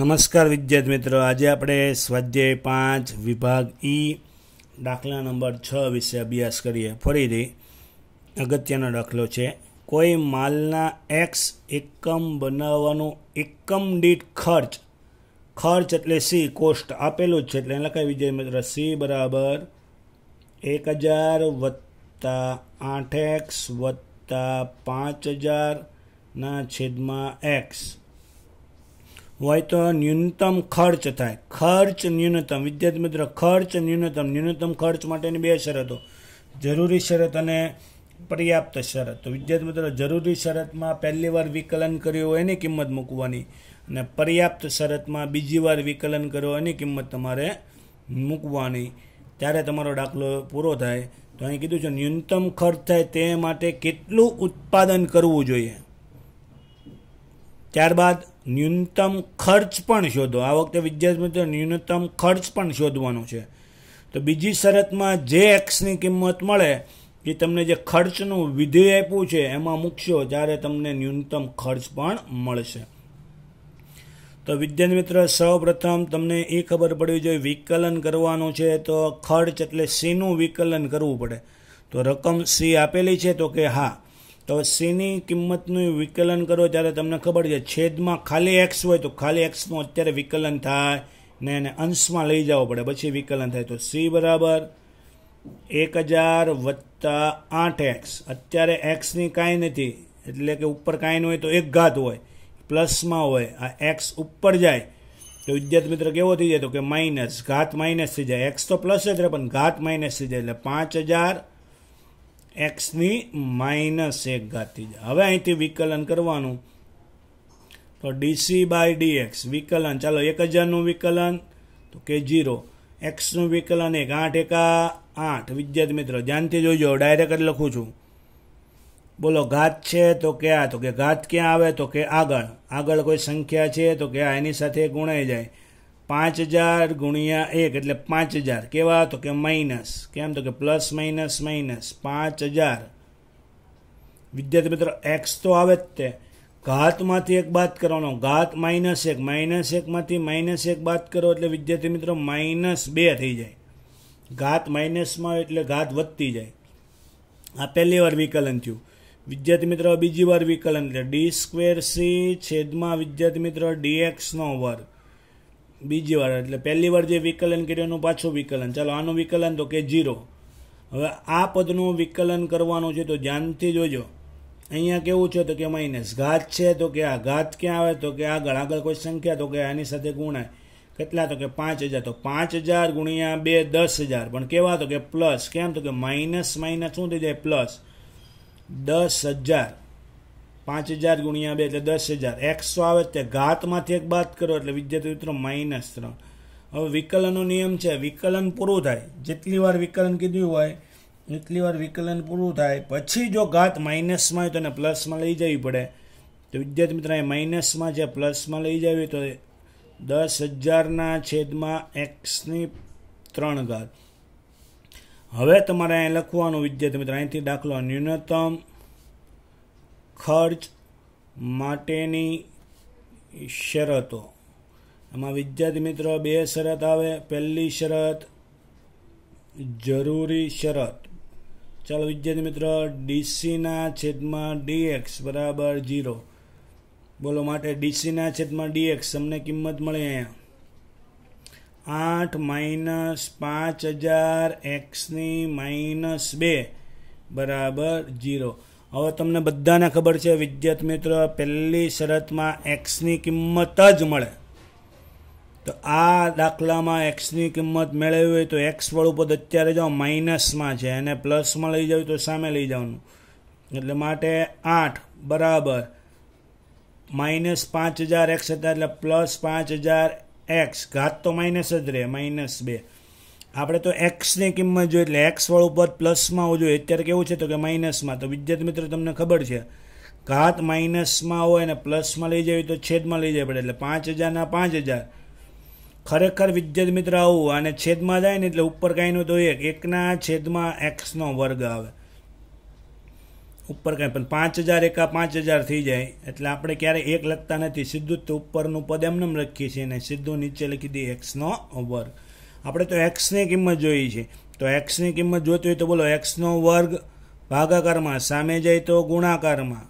નમસ્કાર વિદ્યાર્થી મિત્રો આજે આપણે સ્વાધ્યાય પાંચ વિભાગ ઈ દાખલા નંબર છ વિશે અભ્યાસ કરીએ ફરીથી અગત્યનો દાખલો છે કોઈ માલના એક્સ એકમ બનાવવાનો એકમ દીઠ ખર્ચ ખર્ચ એટલે સી કોસ્ટ આપેલું જ છે એટલે લખાય વિદ્યાર્થી મિત્ર સી બરાબર એક હજાર વત્તા આઠ એક્સ વત્તા પાંચ હજારના છેદમાં એક્સ હોય તો ન્યૂનતમ ખર્ચ થાય ખર્ચ ન્યૂનતમ વિદ્યાર્થી મિત્ર ખર્ચ ન્યૂનતમ ન્યૂનતમ ખર્ચ માટેની બે શરતો જરૂરી શરત અને પર્યાપ્ત શરત તો વિદ્યાર્થી મિત્રો જરૂરી શરતમાં પહેલી વાર વિકલન કર્યું હોય એની કિંમત મૂકવાની અને પર્યાપ્ત શરતમાં બીજી વાર વિકલન કર્યો એની કિંમત તમારે મૂકવાની ત્યારે તમારો દાખલો પૂરો થાય તો અહીં કીધું છે ન્યૂનતમ ખર્ચ થાય તે માટે કેટલું ઉત્પાદન કરવું જોઈએ ત્યારબાદ ન્યૂનતમ ખર્ચ પણ શોધો આ વખતે વિદ્યાર્થી મિત્રો ન્યૂનતમ ખર્ચ પણ શોધવાનો છે તો બીજી શરતમાં જે એક્સની કિંમત મળે એ તમને જે ખર્ચનું વિધેય આપ્યું છે એમાં મૂકશો ત્યારે તમને ન્યૂનતમ ખર્ચ પણ મળશે તો વિદ્યાર્થી મિત્ર સૌપ્રથમ તમને એ ખબર પડવી જોઈએ વિકલન કરવાનું છે તો ખર્ચ એટલે સીનું વિકલન કરવું પડે તો રકમ સી આપેલી છે તો કે હા તો હવે સીની કિંમતનું વિકલન કરો ત્યારે તમને ખબર છે છેદમાં ખાલી એક્સ હોય તો ખાલી એક્સનું અત્યારે વિકલન થાય ને એને અંશમાં લઈ જવો પડે પછી વિકલન થાય તો સી બરાબર એક હજાર વત્તા આઠ એક્સ અત્યારે એક્સની કાંઈ નથી એટલે કે ઉપર કાંઈ હોય તો એક ઘાત હોય પ્લસમાં હોય આ એક્સ ઉપર જાય તો વિદ્યાર્થી મિત્ર કેવો થઈ જાય તો કે માઇનસ ઘાત માઇનસ થઈ જાય એક્સ તો પ્લસ જ રહે પણ ઘાત માઇનસ થઈ જાય એટલે પાંચ હજાર એક્સની માઇનસ એક ઘાતી હવે અહીંથી વિકલન કરવાનું તો ડીસી બાય ડીએક્સ વિકલન ચાલો એક હજારનું વિકલન તો કે ઝીરો એક્સનું વિકલન એક આઠ એકા આઠ વિદ્યાર્થી મિત્રો ધ્યાનથી જોજો ડાયરેક્ટ લખું છું બોલો ઘાત છે તો કે આ તો કે ઘાત ક્યાં આવે તો કે આગળ આગળ કોઈ સંખ્યા છે તો કે આ એની સાથે ગુણાઈ જાય પાંચ હજાર ગુણ્યા એક એટલે પાંચ હજાર કેવા તો કે માઇનસ કેમ તો કે પ્લસ માઇનસ માઇનસ પાંચ હજાર વિદ્યાર્થી મિત્રો એક્સ તો આવે જ તે ઘાતમાંથી એક બાદ કરવાનો ઘાત માઇનસ એક માઇનસ એકમાંથી માઇનસ એક બાદ કરો એટલે વિદ્યાર્થી મિત્રો માઇનસ બે થઈ જાય ઘાત માઇનસમાં એટલે ઘાત વધતી જાય આ પહેલી વાર વિકલન થયું વિદ્યાર્થી મિત્રો બીજી વાર વિકલન એટલે ડી સ્ક્વેર સી છેદમાં વિદ્યાર્થી મિત્રો ડીએક્સનો વર્ગ બીજી વાર એટલે પહેલી વાર જે વિકલન કર્યું એનું પાછું વિકલન ચાલો આનું વિકલન તો કે જીરો હવે આ પદનું વિકલન કરવાનું છે તો ધ્યાનથી જોજો અહીંયા કેવું છે તો કે માઇનસ ઘાત છે તો કે આ ઘાત ક્યાં આવે તો કે આગળ આગળ કોઈ સંખ્યા તો કે આની સાથે ગુણાય કેટલા તો કે પાંચ હજાર તો પાંચ હજાર ગુણ્યા બે દસ હજાર પણ કેવા તો કે પ્લસ કેમ તો કે માઇનસ માઇનસ શું થઈ જાય પ્લસ દસ હજાર પાંચ હજાર ગુણ્યા બે એટલે દસ હજાર એક્સો આવે તે ઘાતમાંથી એક બાદ કરો એટલે વિદ્યાર્થી મિત્રો માઇનસ ત્રણ હવે વિકલનનો નિયમ છે વિકલન પૂરું થાય જેટલી વાર વિકલન કીધું હોય એટલી વાર વિકલન પૂરું થાય પછી જો ઘાત માઇનસમાં હોય તો એને પ્લસમાં લઈ જવી પડે તો વિદ્યાર્થી મિત્રો એ માઇનસમાં છે પ્લસમાં લઈ જવી તો દસ હજારના છેદમાં એક્સની ત્રણ ઘાત હવે તમારે અહીંયા લખવાનું વિદ્યાર્થી મિત્રો અહીંથી દાખલો ન્યૂનતમ ખર્ચ માટેની શરતો એમાં વિદ્યાર્થી મિત્રો બે શરત આવે પહેલી શરત જરૂરી શરત ચાલો વિદ્યાર્થી મિત્રો ડીસીના છેદમાં ડીએક્સ બરાબર ઝીરો બોલો માટે ડીસીના છેદમાં ડીએક્સ તમને કિંમત મળી અહીંયા આઠ માઇનસ પાંચ હજાર એક્સની માઇનસ બે બરાબર ઝીરો હવે તમને બધાને ખબર છે વિદ્યાર્થી મિત્ર પહેલી શરતમાં એક્સની કિંમત જ મળે તો આ દાખલામાં એક્સની કિંમત મેળવી હોય તો એક્સવાળું પદ અત્યારે જાઓ માઇનસમાં છે એને પ્લસમાં લઈ જાવ તો સામે લઈ જવાનું એટલે માટે આઠ બરાબર માઇનસ પાંચ હજાર એક્સ હતા એટલે પ્લસ પાંચ હજાર એક્સ ઘાત તો માઇનસ જ રહે માઇનસ બે આપણે તો એક્સની કિંમત જોઈએ એટલે એક્સ વાળું ઉપર પ્લસમાં હોવું જોઈએ અત્યારે કેવું છે તો કે માઇનસમાં તો વિદ્યાર્થી મિત્રો તમને ખબર છે ઘાત માઇનસમાં હોય અને પ્લસમાં લઈ જવી તો છેદમાં લઈ જવી પડે એટલે પાંચ હજારના પાંચ હજાર ખરેખર વિદ્યાર્થી મિત્ર આવું અને છેદમાં જાય ને એટલે ઉપર કાંઈનું તો એક એકના છેદમાં એક્સનો વર્ગ આવે ઉપર કાંઈ પણ પાંચ હજાર એકા પાંચ હજાર થઈ જાય એટલે આપણે ક્યારે એક લખતા નથી સીધું જ તો ઉપરનું પદ એમને લખીએ છીએ અને સીધું નીચે લખી દઈએ એક્સનો વર્ગ આપણે તો એક્સની કિંમત જોઈએ છે તો એક્સની કિંમત જોતી હોય તો બોલો એક્સનો વર્ગ ભાગાકારમાં સામે જાય તો ગુણાકારમાં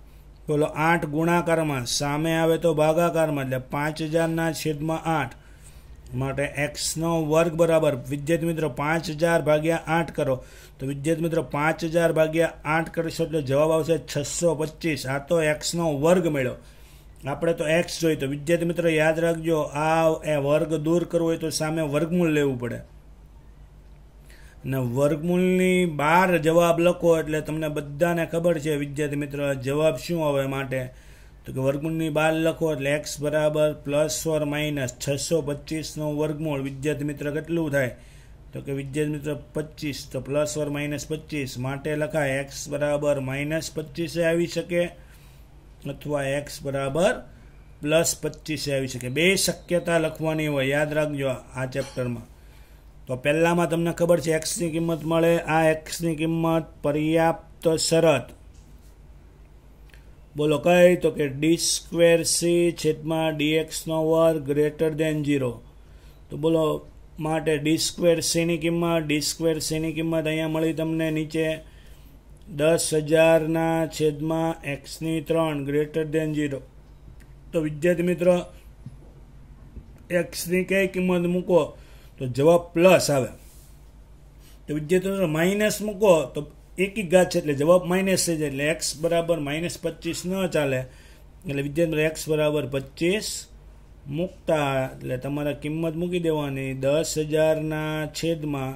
બોલો આઠ ગુણાકારમાં સામે આવે તો ભાગાકારમાં એટલે પાંચ હજારના છેદમાં આઠ માટે એક્સનો વર્ગ બરાબર વિદ્યાર્થી મિત્રો પાંચ હજાર ભાગ્યા આઠ કરો તો વિદ્યાર્થી મિત્રો પાંચ હજાર ભાગ્યા આઠ કરશો એટલે જવાબ આવશે છસો પચીસ આ તો એક્સનો વર્ગ મેળ્યો આપણે તો એક્સ જોઈએ તો વિદ્યાર્થી મિત્રો યાદ રાખજો આ એ વર્ગ દૂર કરવો હોય તો સામે વર્ગમૂળ લેવું પડે અને વર્ગમૂળની બહાર જવાબ લખો એટલે તમને બધાને ખબર છે વિદ્યાર્થી મિત્ર જવાબ શું આવે માટે તો કે વર્ગમૂળની બહાર લખો એટલે એક્સ બરાબર પ્લસ ઓર માઇનસ છસો પચીસનું વર્ગમૂળ વિદ્યાર્થી મિત્ર કેટલું થાય તો કે વિદ્યાર્થી મિત્ર પચીસ તો પ્લસ ઓર માઇનસ પચીસ માટે લખાય એક્સ બરાબર માઇનસ પચીસે આવી શકે અથવા એક્સ બરાબર પ્લસ પચીસે આવી શકે બે શક્યતા લખવાની હોય યાદ રાખજો આ ચેપ્ટરમાં તો પહેલાંમાં તમને ખબર છે એક્સની કિંમત મળે આ એક્સની કિંમત પર્યાપ્ત શરત બોલો કઈ તો કે ડી સ્ક્વેર સી છેદમાં ડીએક્સનો વર્ગ ગ્રેટર દેન ઝીરો તો બોલો માટે ડી સ્ક્વેર સીની કિંમત ડી સ્ક્વેર સીની કિંમત અહીંયા મળી તમને નીચે દસ હજારના છેદમાં એક્સની ત્રણ ગ્રેટર દેન ઝીરો તો વિદ્યાર્થી મિત્રો એક્સની કઈ કિંમત મૂકો તો જવાબ પ્લસ આવે તો વિદ્યાર્થી મિત્રો માઇનસ મૂકો તો એકી ઘાત છે એટલે જવાબ માઇનસ છે એટલે એક્સ બરાબર માઇનસ પચીસ ન ચાલે એટલે વિદ્યાર્થી એક્સ બરાબર પચીસ મૂકતા એટલે તમારા કિંમત મૂકી દેવાની દસ હજારના છેદમાં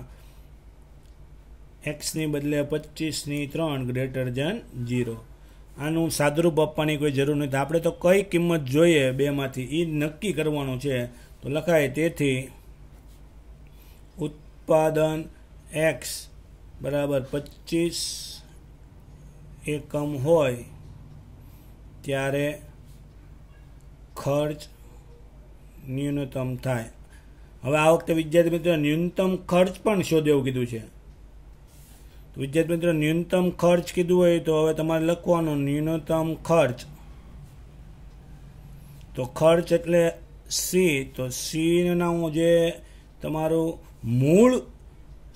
એક્સની બદલે પચીસની ત્રણ ગ્રેટર ધેન જીરો આનું સાદરૂપ આપવાની કોઈ જરૂર નથી આપણે તો કઈ કિંમત જોઈએ બેમાંથી એ નક્કી કરવાનું છે તો લખાય તેથી ઉત્પાદન એક્સ બરાબર પચીસ એકમ હોય ત્યારે ખર્ચ ન્યૂનતમ થાય હવે આ વખતે વિદ્યાર્થી મિત્રો ન્યૂનતમ ખર્ચ પણ શોધે એવું કીધું છે વિદ્યાર્થી મિત્રો ન્યૂનતમ ખર્ચ કીધું હોય તો હવે તમારે લખવાનું ન્યૂનતમ ખર્ચ તો ખર્ચ એટલે સી તો સીનું જે તમારું મૂળ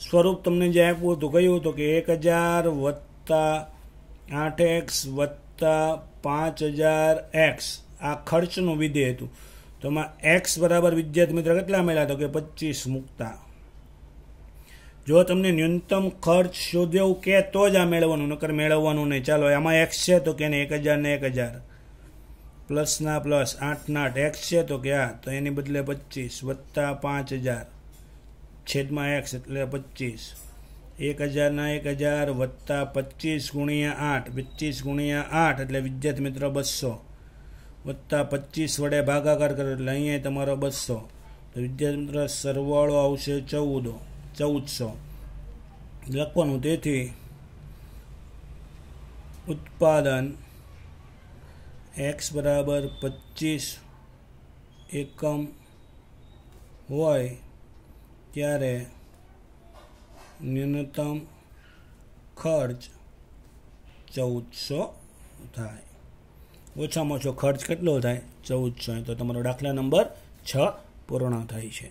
સ્વરૂપ તમને જે આપ્યું હતું કહ્યું હતું કે એક હજાર વત્તા આઠ એક્સ વત્તા પાંચ હજાર એક્સ આ ખર્ચનું વિધેય હતું તો એમાં એક્સ બરાબર વિદ્યાર્થી મિત્ર કેટલા મળ્યા તો કે પચીસ મૂકતા જો તમને ન્યૂનતમ ખર્ચ શોધ્યો કે તો જ આ મેળવવાનું નકર મેળવવાનું નહીં ચાલો આમાં એક્સ છે તો કે ને એક હજાર ને એક હજાર પ્લસના પ્લસ આઠના આઠ એક્સ છે તો કે આ તો એની બદલે પચીસ વત્તા પાંચ હજાર છેદમાં એક્સ એટલે પચીસ એક હજારના એક હજાર વત્તા પચીસ ગુણ્યા આઠ પચીસ ગુણ્યા આઠ એટલે વિદ્યાર્થી મિત્ર બસો વત્તા પચીસ વડે ભાગાકાર કરો એટલે અહીંયા તમારો બસો તો વિદ્યાર્થી મિત્ર સરવાળો આવશે ચૌદો ચૌદસો લખવાનું તેથી ઉત્પાદન એક્સ બરાબર પચીસ એકમ હોય ત્યારે ન્યૂનતમ ખર્ચ ચૌદસો થાય ઓછામાં ઓછો ખર્ચ કેટલો થાય ચૌદસો તો તમારો દાખલા નંબર છ પૂર્ણ થાય છે